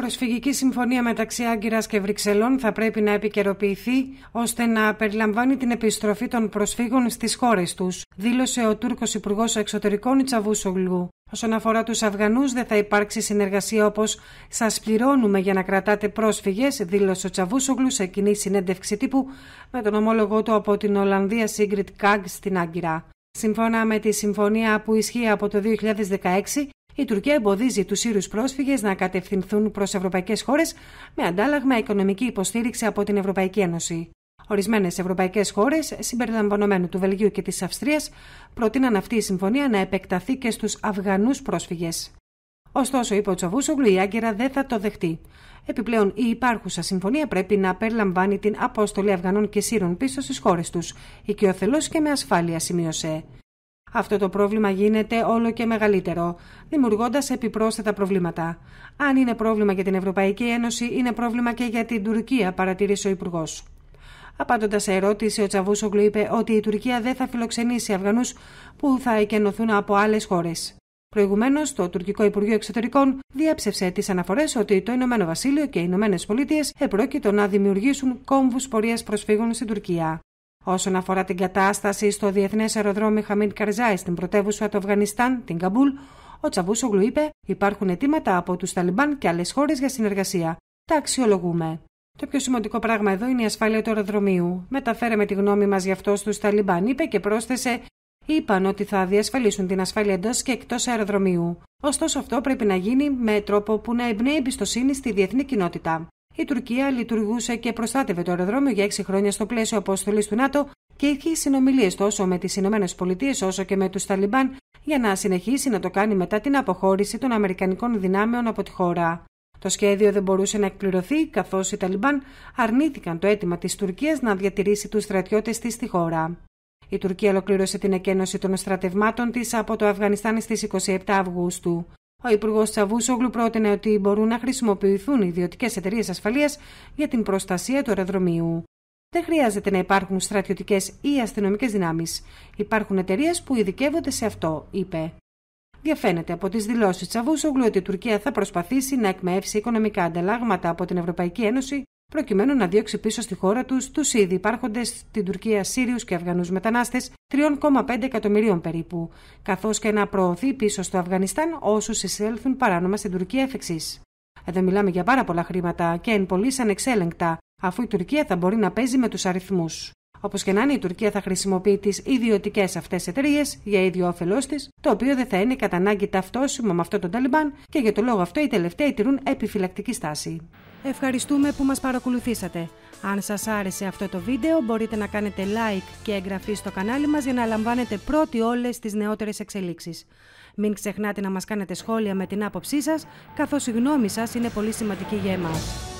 προσφυγική συμφωνία μεταξύ Άγκυρας και Βρυξελών θα πρέπει να επικαιροποιηθεί ώστε να περιλαμβάνει την επιστροφή των προσφύγων στις χώρες τους, δήλωσε ο Τούρκος Υπουργός Εξωτερικών Τσαβούσογλου. Όσον αφορά τους Αφγανούς δεν θα υπάρξει συνεργασία όπως «Σας πληρώνουμε για να κρατάτε πρόσφυγες», δήλωσε ο Τσαβούσογλου σε κοινή συνέντευξη τύπου με τον ομόλογό του από την Ολλανδία Σίγκριτ Κάγκ στην Άγκυρα. Σύμφωνα με τη συμφωνία που ισχύει από το 2016, η Τουρκία εμποδίζει τους Σύρου πρόσφυγες να κατευθυνθούν προς ευρωπαϊκές χώρες με αντάλλαγμα οικονομική υποστήριξη από την Ευρωπαϊκή Ένωση. Ορισμένες ευρωπαϊκές χώρες, συμπεριλαμβανομένου του Βελγίου και της Αυστρίας, προτείναν αυτή η συμφωνία να επεκταθεί και στους Αφγανούς πρόσφυγες. Ωστόσο, είπε ο Τσαβούσογλου, η Άγκυρα δεν θα το δεχτεί. Επιπλέον, η υπάρχουσα συμφωνία πρέπει να περιλαμβάνει την απόστολη Αφγανών και Σύρων πίσω στις χώρες τους, οικειοθελώ και με ασφάλεια, σημείωσε. Αυτό το πρόβλημα γίνεται όλο και μεγαλύτερο, δημιουργώντας επιπρόσθετα προβλήματα. Αν είναι πρόβλημα για την Ευρωπαϊκή Ένωση, είναι πρόβλημα και για την Τουρκία, παρατήρησε ο Υπουργός. Απάντοντας σε ερώτηση, ο Τσαβούσογλου είπε ότι η Τουρκία δεν θα φιλοξενήσει Αφγανούς που θα εκενωθούν από άλλες χώρες. Προηγουμένως, το τουρκικό Υπουργείο Εξωτερικών διέψευσε τις αναφορές ότι το Ηνωμένο Βασίλειο και οι Ηνωμένες Πολιτείες επρόκειτο να δημιουργήσουν κόμβους πορείας προσφύγων στην Τουρκία. Όσον αφορά την κατάσταση στο Διεθνές Αεροδρόμιο Χαμίν Καρζάη στην πρωτεύουσα του Αφγανιστάν, την Καμπούλ, ο Τσαβούσογλου είπε: Υπάρχουν αιτήματα από τους Ταλιμπάν και άλλες χώρες για συνεργασία. Τα αξιολογούμε. Το πιο σημαντικό πράγμα εδώ είναι η ασφάλεια του αεροδρομίου. Μεταφέραμε τη γνώμη μας γι' αυτό στους Ταλιμπάν, είπε και πρόσθεσε: Είπαν ότι θα διασφαλίσουν την ασφάλεια εντός και εκτός αεροδρομίου. Ωστόσο, αυτό πρέπει να γίνει με τρόπο που να εμπνέει εμπιστοσύνη στη διεθνή κοινότητα η Τουρκία λειτουργούσε και προστάτευε το αεροδρόμιο για 6 χρόνια στο πλαίσιο αποστολής του ΝΑΤΟ και είχε συνομιλίες τόσο με τις ΗΠΑ όσο και με τους Ταλιμπάν για να συνεχίσει να το κάνει μετά την αποχώρηση των Αμερικανικών δυνάμεων από τη χώρα. Το σχέδιο δεν μπορούσε να εκπληρωθεί καθώς οι Ταλιμπάν αρνήθηκαν το αίτημα της Τουρκίας να διατηρήσει τους στρατιώτες της στη χώρα. Η Τουρκία ολοκλήρωσε την εκένωση των στρατευμάτων της από το Αφγανιστάν στις 27 Αυγούστου. Ο Υπουργός Τσαβούσογλου πρότεινε ότι μπορούν να χρησιμοποιηθούν ιδιωτικές εταιρείες ασφαλείας για την προστασία του αεροδρομίου. Δεν χρειάζεται να υπάρχουν στρατιωτικές ή αστυνομικές δυνάμεις. Υπάρχουν εταιρείες που ειδικεύονται σε αυτό, είπε. Διαφαίνεται από τις δηλώσεις Τσαβούσογλου ότι η Τουρκία θα προσπαθήσει να εκμεύσει οικονομικά ανταλλάγματα από την Ευρωπαϊκή Ένωση προκειμένου να διώξει πίσω στη χώρα τους τους ήδη υπάρχοντες στην Τουρκία Σύριους και Αφγανούς μετανάστες 3,5 εκατομμυρίων περίπου, καθώς και να προωθεί πίσω στο Αφγανιστάν όσους εισέλθουν παράνομα στην Τουρκία εφ' εξής. Εδώ μιλάμε για πάρα πολλά χρήματα και εν πωλή ανεξέλεγκτα, αφού η Τουρκία θα μπορεί να παίζει με τους αριθμούς. Όπως και να είναι, η Τουρκία θα χρησιμοποιεί τις ιδιωτικές αυτές εταιρείες για ίδιο όφελός της, το οποίο δεν θα είναι κατά ανάγκη ταυτόσιμο με αυτό τον Ταλιμπάν και για το λόγο αυτό οι τελευταίοι τηρούν επιφυλακτική στάση. Ευχαριστούμε που μας παρακολουθήσατε. Αν σας άρεσε αυτό το βίντεο μπορείτε να κάνετε like και εγγραφή στο κανάλι μας για να λαμβάνετε πρώτοι όλες τις νεότερες εξελίξεις. Μην ξεχνάτε να μας κάνετε σχόλια με την άποψή σας, καθώς η γνώμη σας είναι πολύ σημαντική για εμάς.